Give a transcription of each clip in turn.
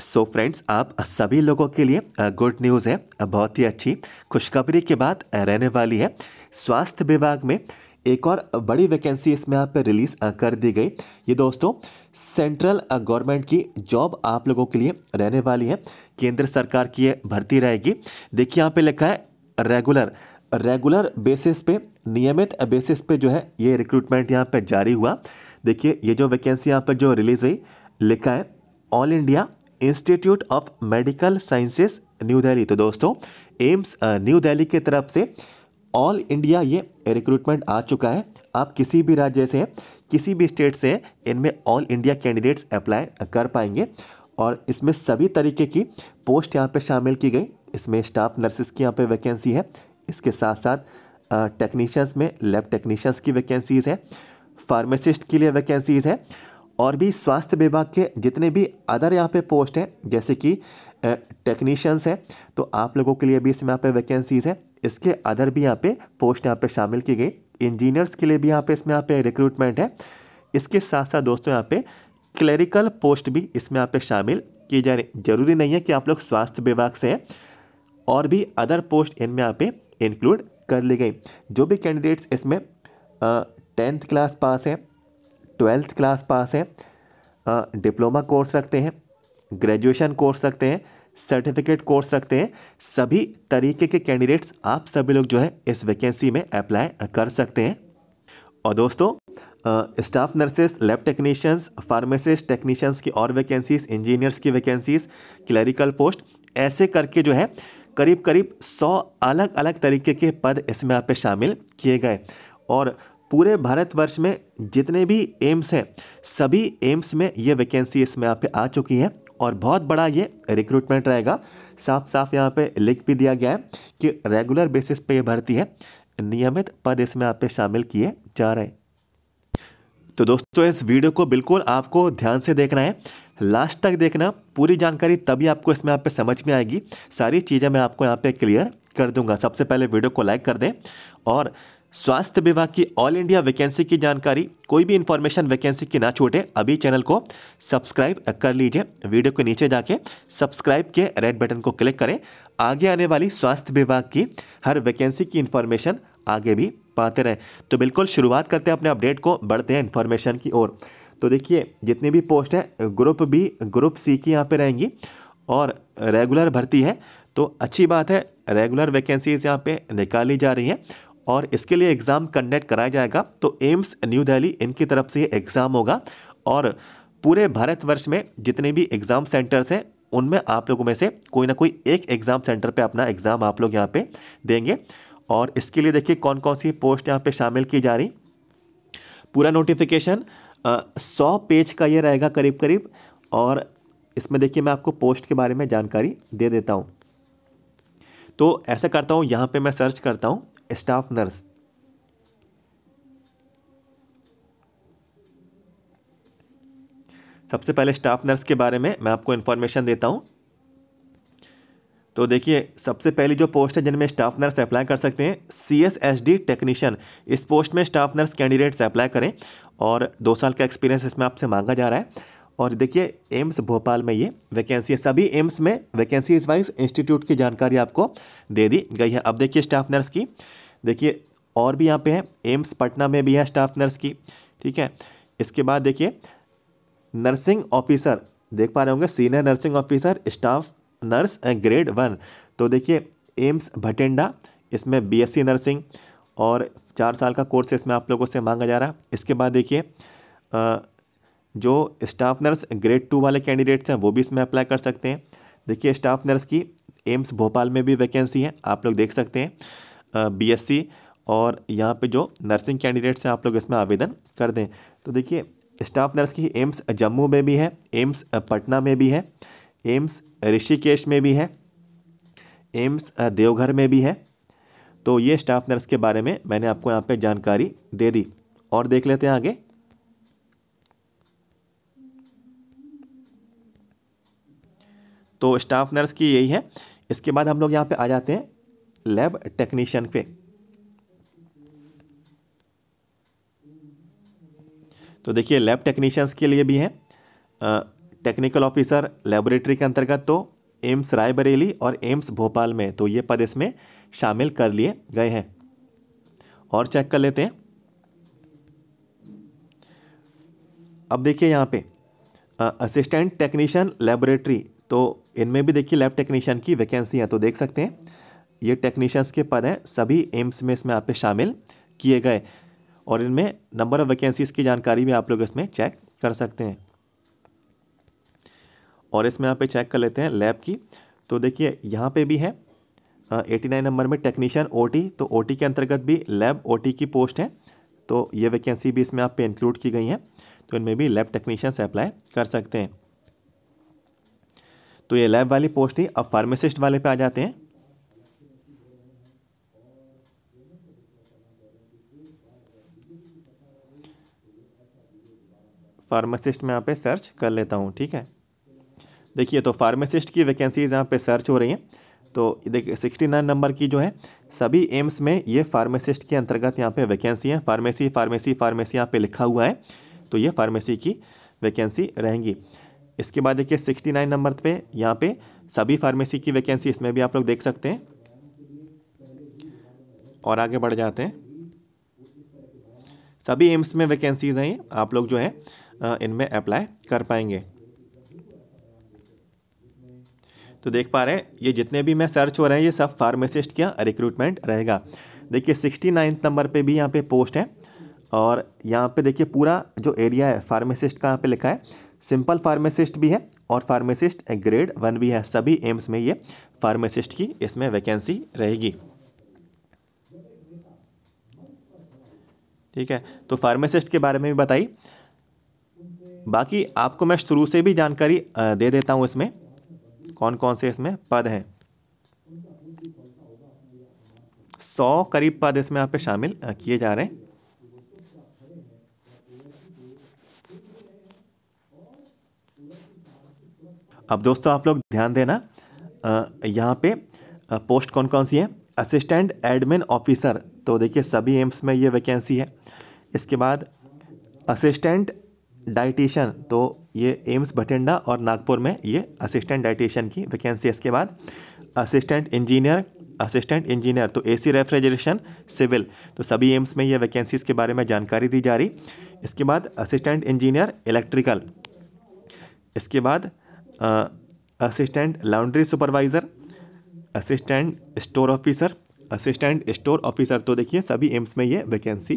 सो so friends आप सभी लोगों के लिए गुड न्यूज़ है बहुत ही अच्छी खुशखबरी के बाद रहने वाली है स्वास्थ्य विभाग में एक और बड़ी वैकेंसी इसमें यहाँ रिलीज़ कर दी गई ये दोस्तों सेंट्रल गवर्नमेंट की जॉब आप लोगों के लिए रहने वाली है केंद्र सरकार की ये भर्ती रहेगी देखिए यहाँ पे लिखा है रेगुलर रेगुलर बेसिस पे नियमित बेसिस पे जो है ये रिक्रूटमेंट यहाँ पे जारी हुआ देखिए ये जो वैकेंसी यहाँ पर जो रिलीज़ हुई लिखा है All India Institute of Medical Sciences New Delhi तो दोस्तों एम्स न्यू दिल्ली की तरफ से ऑल इंडिया ये रिक्रूटमेंट आ चुका है आप किसी भी राज्य से किसी भी स्टेट से इनमें ऑल इंडिया कैंडिडेट्स अप्लाई कर पाएंगे और इसमें सभी तरीके की पोस्ट यहाँ पे शामिल की गई इसमें स्टाफ नर्सिस की यहाँ पे वैकेंसी है इसके साथ साथ टेक्नीशियंस में लैब टेक्नीशियंस की वैकेंसीज़ है फार्मेसिस्ट के लिए वैकेंसीज़ है और भी स्वास्थ्य विभाग के जितने भी अदर यहाँ पे पोस्ट हैं जैसे कि टेक्नीशियंस हैं तो आप लोगों के लिए भी इसमें यहाँ पे वैकेंसीज़ हैं इसके अदर भी यहाँ पे पोस्ट यहाँ पे शामिल की गई इंजीनियर्स के लिए भी यहाँ पे इसमें यहाँ पे रिक्रूटमेंट है इसके साथ साथ दोस्तों यहाँ पे क्लरिकल पोस्ट भी इसमें यहाँ पे शामिल की जा रही जरूरी नहीं है कि आप लोग स्वास्थ्य विभाग से हैं और भी अदर पोस्ट इनमें यहाँ पे इंक्लूड कर ली गई जो भी कैंडिडेट्स इसमें टेंथ क्लास पास हैं ट्वेल्थ क्लास पास है डिप्लोमा कोर्स रखते हैं ग्रेजुएशन कोर्स रखते हैं सर्टिफिकेट कोर्स रखते हैं सभी तरीके के कैंडिडेट्स आप सभी लोग जो है इस वैकेंसी में अप्लाई कर सकते हैं और दोस्तों staff nurses lab technicians pharmacist technicians की और वैकेंसीज इंजीनियर्स की वैकेंसीज क्लरिकल पोस्ट ऐसे करके जो है करीब करीब सौ अलग अलग तरीके के पद इसमें आप पे शामिल किए गए और पूरे भारतवर्ष में जितने भी एम्स हैं सभी एम्स में ये वैकेंसी इसमें यहाँ पे आ चुकी है और बहुत बड़ा ये रिक्रूटमेंट रहेगा साफ साफ यहाँ पे लिख भी दिया गया है कि रेगुलर बेसिस पे ये भर्ती है नियमित पद इसमें यहाँ पे शामिल किए जा रहे हैं तो दोस्तों इस वीडियो को बिल्कुल आपको ध्यान से देखना है लास्ट तक देखना पूरी जानकारी तभी आपको इसमें यहाँ पे समझ में आएगी सारी चीज़ें मैं आपको यहाँ पे क्लियर कर दूंगा सबसे पहले वीडियो को लाइक कर दें और स्वास्थ्य विभाग की ऑल इंडिया वैकेंसी की जानकारी कोई भी इन्फॉर्मेशन वैकेंसी की ना छूटे अभी चैनल को सब्सक्राइब कर लीजिए वीडियो के नीचे जाके सब्सक्राइब के रेड बटन को क्लिक करें आगे आने वाली स्वास्थ्य विभाग की हर वैकेंसी की इन्फॉर्मेशन आगे भी पाते रहें तो बिल्कुल शुरुआत करते हैं अपने अपडेट को बढ़ते हैं इन्फॉर्मेशन की ओर तो देखिए जितनी भी पोस्ट हैं ग्रुप बी ग्रुप सी की यहाँ पर रहेंगी और रेगुलर भर्ती है तो अच्छी बात है रेगुलर वैकेंसीज यहाँ पे निकाली जा रही हैं और इसके लिए एग्ज़ाम कंडक्ट कराया जाएगा तो एम्स न्यू दिल्ली इनकी तरफ से ये एग्ज़ाम होगा और पूरे भारतवर्ष में जितने भी एग्ज़ाम सेंटर्स हैं उनमें आप लोगों में से कोई ना कोई एक एग्ज़ाम सेंटर पे अपना एग्ज़ाम आप लोग यहाँ पे देंगे और इसके लिए देखिए कौन कौन सी पोस्ट यहाँ पे शामिल की जा रही पूरा नोटिफिकेशन सौ पेज का ये रहेगा करीब करीब और इसमें देखिए मैं आपको पोस्ट के बारे में जानकारी दे देता हूँ तो ऐसा करता हूँ यहाँ पर मैं सर्च करता हूँ स्टाफ नर्स सबसे पहले स्टाफ नर्स के बारे में मैं आपको इन्फॉर्मेशन देता हूँ तो देखिए सबसे पहली जो पोस्ट है जिनमें स्टाफ नर्स अप्लाई कर सकते हैं C S S D technician इस पोस्ट में स्टाफ नर्स कैंडिडेट्स अप्लाई करें और दो साल का एक्सपीरियंस इसमें आपसे मांगा जा रहा है और देखिए एम्स भोपाल में ये वैकेंसी है सभी एम्स में वैकेंसी वाइज इंस्टीट्यूट की जानकारी आपको दे दी गई है अब देखिए स्टाफ नर्स की देखिए और भी यहाँ पे है एम्स पटना में भी है स्टाफ नर्स की ठीक है इसके बाद देखिए नर्सिंग ऑफिसर देख पा रहे होंगे senior nursing officer staff nurse grade one तो देखिए एम्स भटिंडा इसमें बी नर्सिंग और चार साल का कोर्स इसमें आप लोगों से मांगा जा रहा है इसके बाद देखिए जो स्टाफ नर्स ग्रेड टू वाले कैंडिडेट्स हैं वो भी इसमें अप्लाई कर सकते हैं देखिए स्टाफ नर्स की एम्स भोपाल में भी वैकेंसी है आप लोग देख सकते हैं बीएससी और यहाँ पे जो नर्सिंग कैंडिडेट्स हैं आप लोग इसमें आवेदन कर दें तो देखिए स्टाफ नर्स की एम्स जम्मू में भी है एम्स पटना में भी है एम्स ऋषिकेश में भी है एम्स देवघर में भी है तो ये स्टाफ नर्स के बारे में मैंने आपको यहाँ पर जानकारी दे दी और देख लेते हैं आगे तो स्टाफ नर्स की यही है इसके बाद हम लोग यहाँ पे आ जाते हैं लैब टेक्नीशियन पे तो देखिए लैब टेक्नीशियंस के लिए भी हैं टेक्निकल ऑफिसर लेबोरेटरी के अंतर्गत तो एम्स रायबरेली और एम्स भोपाल में तो ये पद इसमें शामिल कर लिए गए हैं और चेक कर लेते हैं अब देखिए यहाँ पे असिस्टेंट टेक्नीशियन लेबोरेटरी तो इनमें भी देखिए लैब टेक्नीशियन की वैकेंसी है तो देख सकते हैं ये टेक्नीशियंस के पद हैं सभी एम्स में इसमें आप शामिल किए गए और इनमें नंबर ऑफ वैकेंसीज़ की जानकारी भी आप लोग इसमें चेक कर सकते हैं और इसमें आप चेक कर लेते हैं लैब की तो देखिए यहाँ पे भी है एटी नाइन नंबर में टेक्नीशियन ओटी तो ओटी के अंतर्गत भी लैब ओटी की पोस्ट है तो ये वैकेंसी भी इसमें आप पे इंक्लूड की गई हैं तो इनमें भी लैब टेक्नीशियंस अप्लाई कर सकते हैं तो ये लैब वाली पोस्ट थी अब फार्मासिस्ट वाले पे आ जाते हैं फार्मासिस्ट में यहाँ पे सर्च कर लेता हूँ ठीक है देखिए तो फार्मासिस्ट की वैकेंसीज़ यहाँ पे सर्च हो रही हैं तो देखिए सिक्सटी नाइन नंबर की जो है सभी एम्स में ये फार्मासिस्ट के अंतर्गत यहाँ पे वैकेंसी है फार्मेसी फार्मेसी फार्मेसी यहाँ पे लिखा हुआ है तो ये फार्मेसी की वैकेंसी रहेंगी इसके बाद देखिए सिक्सटी नाइन नंबर पे यहाँ पे सभी फार्मेसी की वैकेंसी इसमें भी आप लोग देख सकते हैं और आगे बढ़ जाते हैं सभी एम्स में वैकेंसीज हैं आप लोग जो है इनमें अप्लाई कर पाएंगे तो देख पा रहे हैं ये जितने भी मैं सर्च हो रहे हैं ये सब फार्मेसिस्ट का रिक्रूटमेंट रहेगा देखिए सिक्सटी नाइन्थ नंबर पे भी यहाँ पे पोस्ट है और यहाँ पे देखिए पूरा जो एरिया है फार्मेसिस्ट का यहाँ पे लिखा है सिंपल फार्मासिस्ट भी है और फार्मासिस्ट ग्रेड वन भी है सभी एम्स में ये फार्मासिस्ट की इसमें वैकेंसी रहेगी ठीक है तो फार्मासिस्ट के बारे में भी बताई बाकी आपको मैं शुरू से भी जानकारी दे देता हूँ इसमें कौन कौन से इसमें पद हैं सौ करीब पद इसमें आप पे शामिल किए जा रहे हैं अब दोस्तों आप लोग ध्यान देना यहाँ पे पोस्ट कौन कौन सी है असिस्टेंट एडमिन ऑफिसर तो देखिए सभी एम्स में ये वैकेंसी है इसके बाद असिस्टेंट डाइटिशियन तो ये एम्स भटिंडा और नागपुर में ये असिस्टेंट डाइटिशियन की वैकेंसी है इसके बाद असिस्टेंट इंजीनियर असिस्टेंट इंजीनियर तो एसी रेफ्रिजरेशन सिविल तो सभी एम्स में ये वैकेंसीज के बारे में जानकारी दी जा रही इसके बाद असिस्टेंट इंजीनियर इलेक्ट्रिकल इसके बाद assistant laundry supervisor assistant store officer assistant store officer तो देखिए सभी एम्स में ये वैकेंसी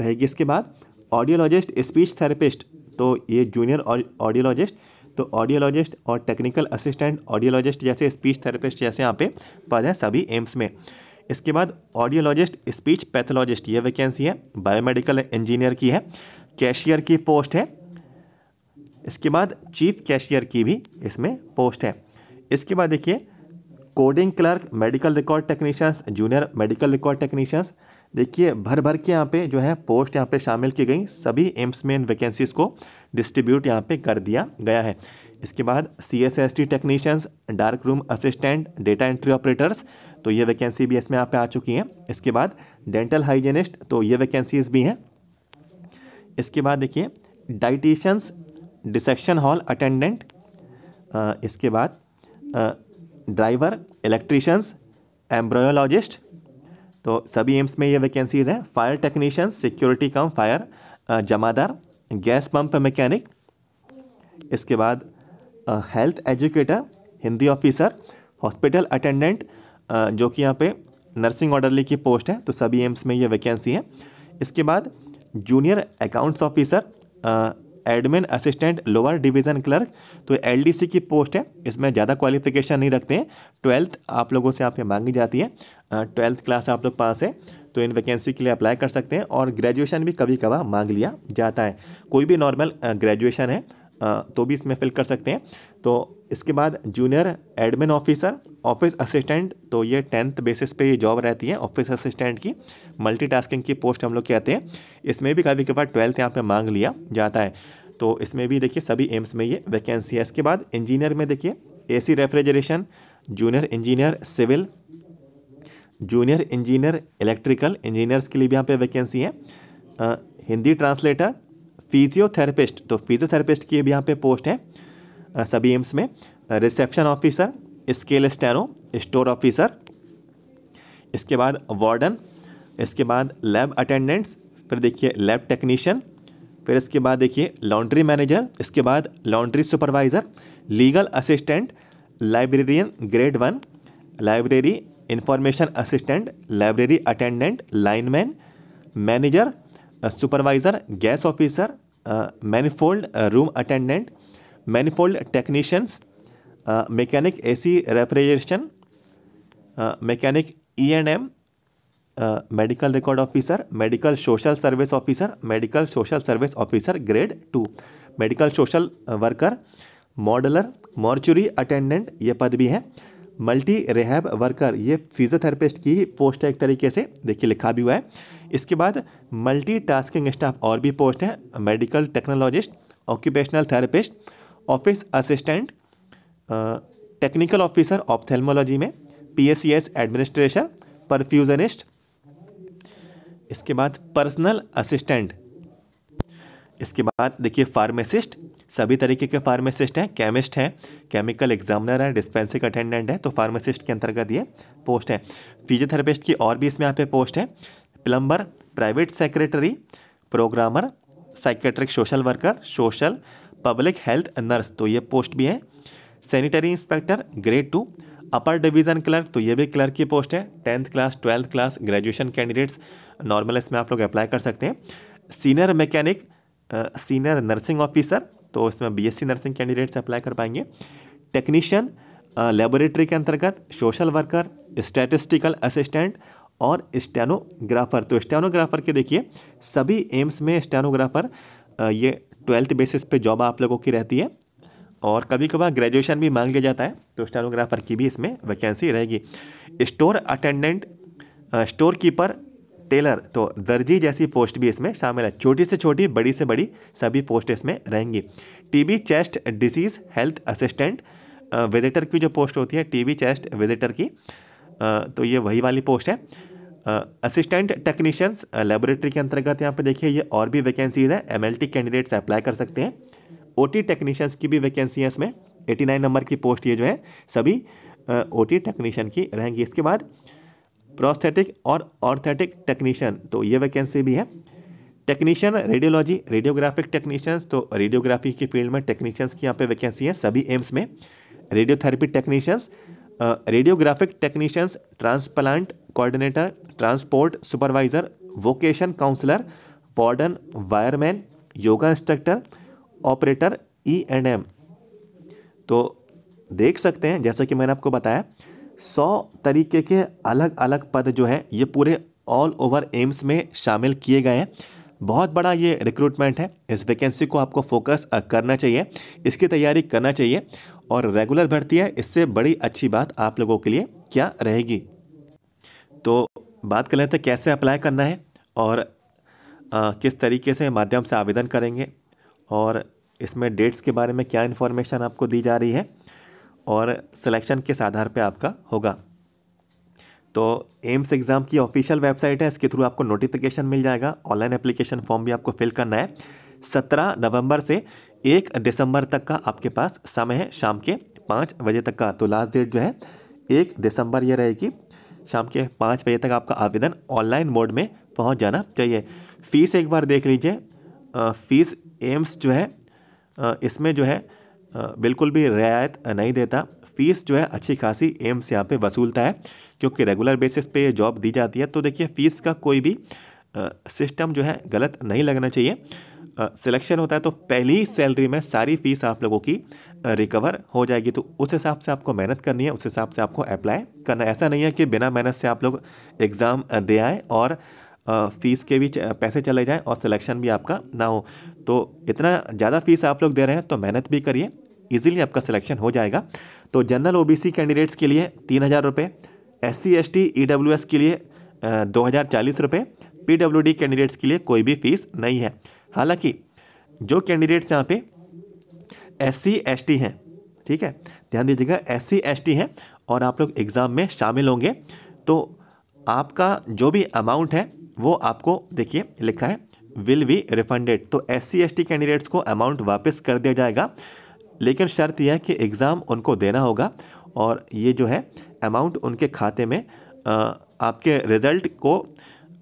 रहेगी इसके बाद ऑडियोलॉजिस्ट स्पीच थेरेपिस्ट तो ये जूनियर ऑडियोलॉजिस्ट तो ऑडियोलॉजिस्ट और टेक्निकल असिस्टेंट ऑडियोलॉजिस्ट जैसे स्पीच थेरेपिस्ट जैसे यहाँ पे पद हैं सभी एम्स में इसके बाद ऑडियोलॉजिस्ट स्पीच पैथोलॉजिस्ट ये वैकेंसी है बायोमेडिकल इंजीनियर की है कैशियर की पोस्ट है इसके बाद चीफ कैशियर की भी इसमें पोस्ट है इसके बाद देखिए coding clerk medical record technicians junior medical record technicians देखिए भर भर के यहाँ पे जो है पोस्ट यहाँ पे शामिल की गई सभी एम्स में इन वैकेंसीज़ को डिस्ट्रीब्यूट यहाँ पे कर दिया गया है इसके बाद C S S T technicians dark room assistant data entry operators तो ये वैकेंसी भी इसमें यहाँ पे आ चुकी हैं इसके बाद डेंटल हाइजीनिस्ट तो ये वैकेंसीज भी हैं इसके बाद देखिए डाइटिशंस डिसेक्शन हॉल अटेंडेंट इसके बाद ड्राइवर इलेक्ट्रिशंस एम्ब्रोयोलॉजिस्ट तो सभी एम्स में ये वैकेंसीज़ हैं fire technician security cum fire जमादार गैस पंप मैकेनिक इसके बाद health educator Hindi officer hospital attendant जो कि यहाँ पे नर्सिंग ऑर्डरली की पोस्ट है तो सभी एम्स में ये वैकेंसी है इसके बाद junior accounts officer admin assistant lower division clerk तो एलडीसी की पोस्ट है इसमें ज़्यादा क्वालिफिकेशन नहीं रखते हैं ट्वेल्थ आप लोगों से यहाँ पे मांगी जाती है ट्वेल्थ क्लास आप लोग पास है तो इन वैकेंसी के लिए अप्लाई कर सकते हैं और ग्रेजुएशन भी कभी कभार मांग लिया जाता है कोई भी नॉर्मल ग्रेजुएशन है तो भी इसमें फिल कर सकते हैं तो इसके बाद junior admin officer office assistant तो ये टेंथ बेसिस पे ये जॉब रहती है ऑफिस असिस्टेंट की मल्टीटास्किंग की पोस्ट हम लोग कहते हैं इसमें भी कभी कभार ट्वेल्थ यहाँ पे मांग लिया जाता है तो इसमें भी देखिए सभी एम्स में ये वैकेंसी है इसके बाद इंजीनियर में देखिए a refrigeration junior engineer civil junior engineer electrical engineers के लिए भी यहाँ पर वैकेंसी है आ, हिंदी ट्रांसलेटर फिजियोथेरेपिस्ट तो फिजियोथेरेपिस्ट की भी यहाँ पे पोस्ट है सभी एम्स में reception officer scale steno store officer इसके बाद वार्डन इसके बाद लैब अटेंडेंट्स फिर देखिए लैब टेक्नीशियन फिर इसके बाद देखिए लॉन्ड्री मैनेजर इसके बाद laundry supervisor legal assistant librarian grade one library information assistant library attendant lineman manager supervisor gas officer manifold room attendant manifold technicians mechanic AC refrigeration mechanic E and M medical record officer medical social service officer medical social service officer grade two medical social worker modeller mortuary attendant ये पद भी है multi rehab worker ये physiotherapist की post है एक तरीके से देखिए लिखा भी हुआ है इसके बाद मल्टीटास्किंग स्टाफ और भी पोस्ट हैं medical technologist occupational therapist office assistant technical officer ophthalmology में पीएससीएस एडमिनिस्ट्रेशन परफ्यूजनिस्ट इसके बाद पर्सनल असिस्टेंट इसके बाद देखिए फार्मेसिस्ट सभी तरीके के फार्मेसिस्ट हैं केमिस्ट हैं केमिकल एग्जामिनर हैं डिस्पेंसरी अटेंडेंट है तो फार्मेसिस्ट के अंतर्गत ये पोस्ट है फिजियोथेरेपिस्ट की और भी इसमें यहाँ पे पोस्ट है plumber private secretary programmer psychiatric social worker social public health nurse तो ये पोस्ट भी है sanitary inspector grade two upper division clerk तो ये भी क्लर्क की पोस्ट है tenth class twelfth class graduation candidates normal इसमें आप लोग अप्लाई कर सकते हैं senior mechanic senior nursing officer तो इसमें बीएससी नर्सिंग कैंडिडेट्स अप्लाई कर पाएंगे टेक्नीशियन लेबोरेटरी के अंतर्गत सोशल वर्कर स्टैटिस्टिकल असिस्टेंट और स्टेनोग्राफर तो स्टेनोग्राफर के देखिए सभी एम्स में स्टेनोग्राफर ये ट्वेल्थ बेसिस पे जॉब आप लोगों की रहती है और कभी कभार ग्रेजुएशन भी मांग लिया जाता है तो स्टेनोग्राफर की भी इसमें वैकेंसी रहेगी store attendant store keeper tailor तो दर्जी जैसी पोस्ट भी इसमें शामिल है छोटी से छोटी बड़ी से बड़ी सभी पोस्ट इसमें रहेंगी TB chest disease health assistant visitor की जो पोस्ट होती है टीबी चेस्ट विजिटर की तो ये वही वाली पोस्ट है असिस्टेंट टेक्नीशियंस लेबोरेटरी के अंतर्गत यहाँ पे देखिए ये और भी वैकेंसीज हैं एम कैंडिडेट्स अप्लाई कर सकते हैं ओ टी टेक्नीशियंस की भी वैकेंसी है इसमें 89 नंबर की पोस्ट ये जो है सभी ओ टी टेक्नीशियन की रहेंगी इसके बाद प्रोस्थेटिक और ऑर्थेटिक टेक्नीशियन तो ये वैकेंसी भी है टेक्नीशियन रेडियोलॉजी रेडियोग्राफिक टेक्नीशियंस तो रेडियोग्राफी की फील्ड में टेक्नीशियंस की यहाँ पे वैकेंसी है सभी एम्स में radiotherapy technicians radiographic technicians transplant coordinator transport supervisor vocation counsellor warden wireman yoga instructor operator E and M तो देख सकते हैं जैसा कि मैंने आपको बताया सौ तरीके के अलग अलग पद जो हैं ये पूरे ऑल ओवर एम्स में शामिल किए गए हैं बहुत बड़ा ये रिक्रूटमेंट है इस वैकेंसी को आपको फोकस करना चाहिए इसकी तैयारी करना चाहिए और रेगुलर भर्ती है इससे बड़ी अच्छी बात आप लोगों के लिए क्या रहेगी तो बात कर लेते कैसे अप्लाई करना है और आ, किस तरीके से माध्यम से आवेदन करेंगे और इसमें डेट्स के बारे में क्या इन्फॉर्मेशन आपको दी जा रही है और सिलेक्शन किस आधार पर आपका होगा तो एम्स एग्ज़ाम की ऑफिशियल वेबसाइट है इसके थ्रू आपको नोटिफिकेशन मिल जाएगा ऑनलाइन एप्लीकेशन फॉर्म भी आपको फिल करना है सत्रह नवंबर से एक दिसंबर तक का आपके पास समय है शाम के पाँच बजे तक का तो लास्ट डेट जो है एक दिसंबर यह रहेगी शाम के पाँच बजे तक आपका आवेदन ऑनलाइन मोड में पहुंच जाना चाहिए फ़ीस एक बार देख लीजिए फ़ीस एम्स जो है इसमें जो है बिल्कुल भी रियायत नहीं देता फ़ीस जो है अच्छी खासी एम्स यहाँ पे वसूलता है क्योंकि रेगुलर बेसिस पे ये जॉब दी जाती है तो देखिए फ़ीस का कोई भी सिस्टम जो है गलत नहीं लगना चाहिए सिलेक्शन होता है तो पहली सैलरी में सारी फ़ीस आप लोगों की रिकवर हो जाएगी तो उस हिसाब से आपको मेहनत करनी है उस हिसाब से आपको अप्लाई करना ऐसा नहीं है कि बिना मेहनत से आप लोग एग्ज़ाम दे आए और फ़ीस के भी पैसे चले जाएँ और सिलेक्शन भी आपका ना हो तो इतना ज़्यादा फ़ीस आप लोग दे रहे हैं तो मेहनत भी करिए ईजिली आपका सिलेक्शन हो जाएगा तो जनरल ओबीसी कैंडिडेट्स के लिए तीन हज़ार रुपये S C S T E W S के लिए दो हज़ार चालीस रुपये पी डब्ल्यू डी कैंडिडेट्स के लिए कोई भी फीस नहीं है हालांकि जो कैंडिडेट्स यहाँ पे एस सी एस टी हैं ठीक है ध्यान दीजिएगा एस सी एस टी हैं और आप लोग एग्ज़ाम में शामिल होंगे तो आपका जो भी अमाउंट है वो आपको देखिए लिखा है विल बी रिफंडेड तो S C S T candidates को अमाउंट वापस कर दिया जाएगा लेकिन शर्त यह है कि एग्ज़ाम उनको देना होगा और ये जो है अमाउंट उनके खाते में आपके रिज़ल्ट को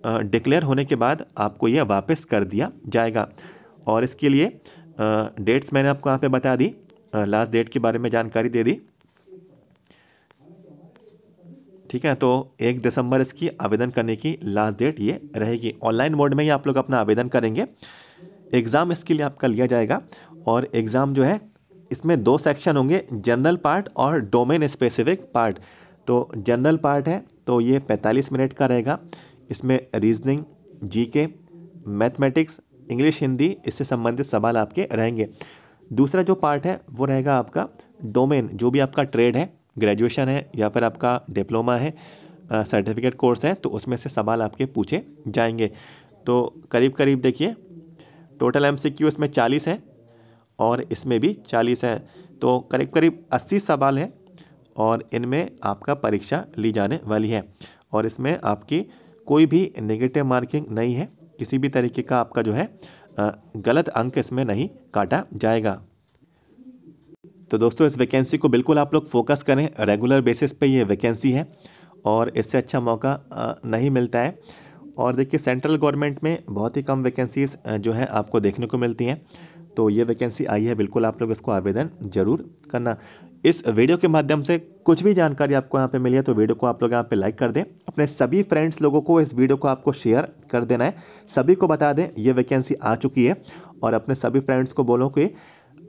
डिक्लेयर होने के बाद आपको यह वापस कर दिया जाएगा और इसके लिए डेट्स मैंने आपको यहाँ पे बता दी लास्ट डेट के बारे में जानकारी दे दी ठीक है तो एक दिसंबर इसकी आवेदन करने की लास्ट डेट ये रहेगी ऑनलाइन मोड में ही आप लोग अपना आवेदन करेंगे एग्ज़ाम इसके लिए आपका लिया जाएगा और एग्ज़ाम जो है इसमें दो सेक्शन होंगे जनरल पार्ट और डोमेन स्पेसिफिक पार्ट तो जनरल पार्ट है तो ये 45 मिनट का रहेगा इसमें reasoning GK mathematics English Hindi इससे संबंधित सवाल आपके रहेंगे दूसरा जो पार्ट है वो रहेगा आपका डोमेन जो भी आपका ट्रेड है ग्रेजुएशन है या फिर आपका डिप्लोमा है सर्टिफिकेट कोर्स है तो उसमें से सवाल आपके पूछे जाएंगे तो करीब करीब देखिए टोटल एम इसमें चालीस है और इसमें भी चालीस है तो करीब करीब अस्सी सवाल हैं और इनमें आपका परीक्षा ली जाने वाली है और इसमें आपकी कोई भी नेगेटिव मार्किंग नहीं है किसी भी तरीके का आपका जो है गलत अंक इसमें नहीं काटा जाएगा तो दोस्तों इस वैकेंसी को बिल्कुल आप लोग फोकस करें रेगुलर बेसिस पे ये वैकेंसी है और इससे अच्छा मौका नहीं मिलता है और देखिए सेंट्रल गवर्नमेंट में बहुत ही कम वैकेंसीज़ जो है आपको देखने को मिलती हैं तो ये वैकेंसी आई है बिल्कुल आप लोग इसको आवेदन जरूर करना इस वीडियो के माध्यम से कुछ भी जानकारी आपको यहाँ पे मिली है तो वीडियो को आप लोग यहाँ पे लाइक कर दें अपने सभी फ्रेंड्स लोगों को इस वीडियो को आपको शेयर कर देना है सभी को बता दें ये वैकेंसी आ चुकी है और अपने सभी फ्रेंड्स को बोलो कि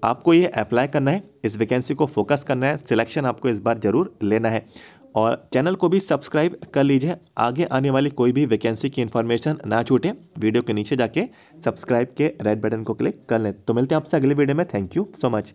आपको ये अप्लाई करना है इस वैकेंसी को फोकस करना है सिलेक्शन आपको इस बार ज़रूर लेना है और चैनल को भी सब्सक्राइब कर लीजिए आगे आने वाली कोई भी वैकेंसी की इन्फॉर्मेशन ना छूटे वीडियो के नीचे जाके सब्सक्राइब के रेड बटन को क्लिक कर लें तो मिलते हैं आपसे अगले वीडियो में थैंक यू सो मच